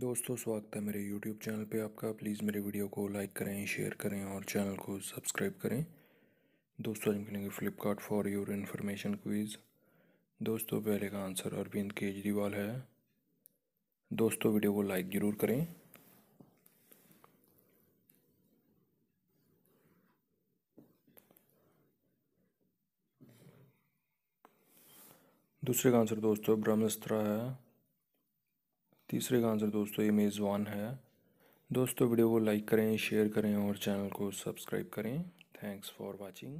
दोस्तों स्वागत है मेरे YouTube चैनल पे आपका प्लीज़ मेरे वीडियो को लाइक करें शेयर करें और चैनल को सब्सक्राइब करें दोस्तों आज मिलेंगे Flipkart for your information quiz दोस्तों पहले का आंसर अरविंद केजरीवाल है दोस्तों वीडियो को लाइक ज़रूर करें दूसरे का आंसर दोस्तों ब्रह्मस्त्र है तीसरे का आंसर दोस्तों ये मेज़बान है दोस्तों वीडियो को लाइक करें शेयर करें और चैनल को सब्सक्राइब करें थैंक्स फॉर वाचिंग